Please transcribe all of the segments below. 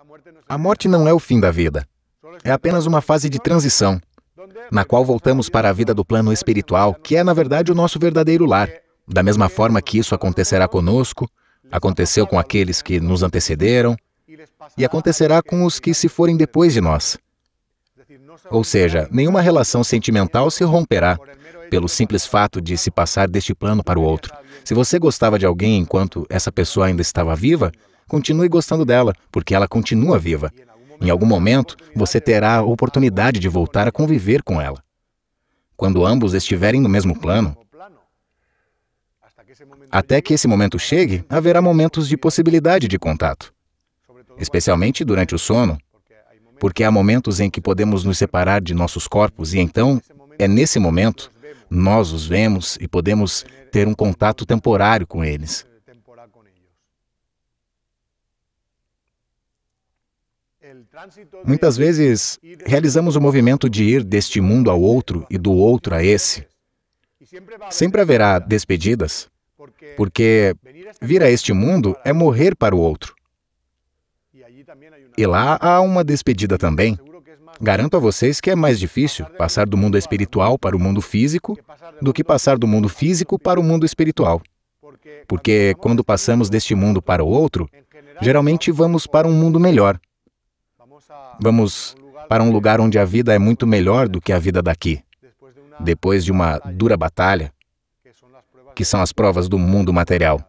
É a morte não é o fim da vida. É apenas uma fase de transição, na qual voltamos para a vida do plano espiritual, que é, na verdade, o nosso verdadeiro lar. Da mesma forma que isso acontecerá conosco, aconteceu com aqueles que nos antecederam e acontecerá com os que se forem depois de nós. Ou seja, nenhuma relação sentimental se romperá pelo simples fato de se passar deste plano para o outro. Se você gostava de alguém enquanto essa pessoa ainda estava viva, continue gostando dela, porque ela continua viva. Em algum momento, você terá a oportunidade de voltar a conviver com ela. Quando ambos estiverem no mesmo plano, até que esse momento chegue, haverá momentos de possibilidade de contato. Especialmente durante o sono, porque há momentos em que podemos nos separar de nossos corpos e então é nesse momento nós os vemos e podemos ter um contato temporário com eles. Muitas vezes realizamos o movimento de ir deste mundo ao outro e do outro a esse. Sempre haverá despedidas, porque vir a este mundo é morrer para o outro. E lá há uma despedida também. Garanto a vocês que é mais difícil passar do mundo espiritual para o mundo físico do que passar do mundo físico para o mundo espiritual. Porque quando passamos deste mundo para o outro, geralmente vamos para um mundo melhor. Vamos para um lugar onde a vida é muito melhor do que a vida daqui. Depois de uma dura batalha, que são as provas do mundo material.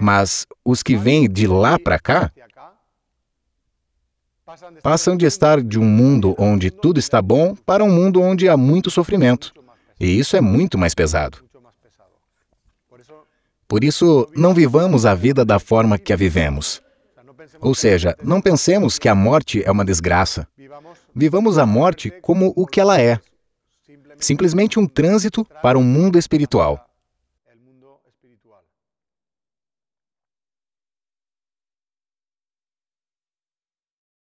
Mas os que vêm de lá para cá Passam de estar de um mundo onde tudo está bom para um mundo onde há muito sofrimento. E isso é muito mais pesado. Por isso, não vivamos a vida da forma que a vivemos. Ou seja, não pensemos que a morte é uma desgraça. Vivamos a morte como o que ela é simplesmente um trânsito para um mundo espiritual.